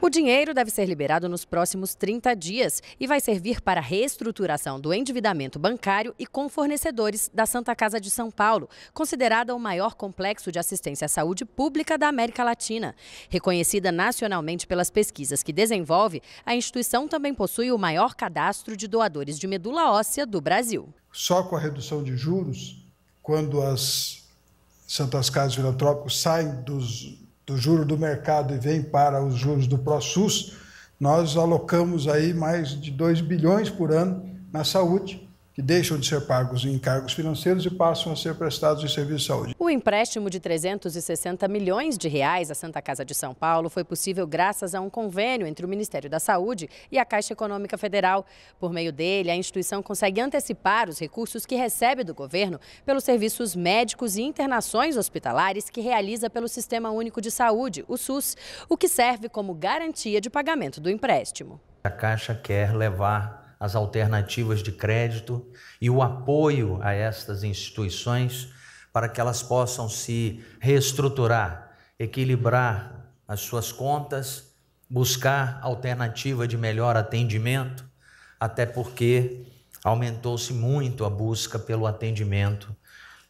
O dinheiro deve ser liberado nos próximos 30 dias e vai servir para a reestruturação do endividamento bancário e com fornecedores da Santa Casa de São Paulo, considerada o maior complexo de assistência à saúde pública da América Latina. Reconhecida nacionalmente pelas pesquisas que desenvolve, a instituição também possui o maior cadastro de doadores de medula óssea do Brasil. Só com a redução de juros, quando as Santas Casas Filantrópicas saem dos do juro do mercado e vem para os juros do ProSUS, nós alocamos aí mais de 2 bilhões por ano na saúde, que deixam de ser pagos em encargos financeiros e passam a ser prestados em serviço de saúde. O empréstimo de 360 milhões de reais à Santa Casa de São Paulo foi possível graças a um convênio entre o Ministério da Saúde e a Caixa Econômica Federal. Por meio dele, a instituição consegue antecipar os recursos que recebe do governo pelos serviços médicos e internações hospitalares que realiza pelo Sistema Único de Saúde, o SUS, o que serve como garantia de pagamento do empréstimo. A Caixa quer levar as alternativas de crédito e o apoio a estas instituições para que elas possam se reestruturar, equilibrar as suas contas, buscar alternativa de melhor atendimento, até porque aumentou-se muito a busca pelo atendimento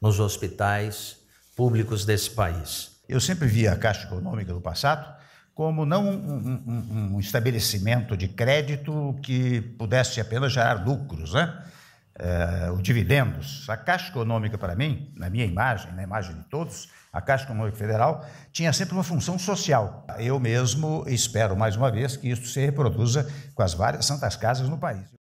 nos hospitais públicos desse país. Eu sempre vi a Caixa Econômica do passado como não um, um, um, estabelecimento de crédito que pudesse apenas gerar lucros, né? É, ou dividendos. A Caixa Econômica, para mim, na minha imagem, na imagem de todos, a Caixa Econômica Federal tinha sempre uma função social. Eu mesmo espero, mais uma vez, que isso se reproduza com as várias santas casas no país.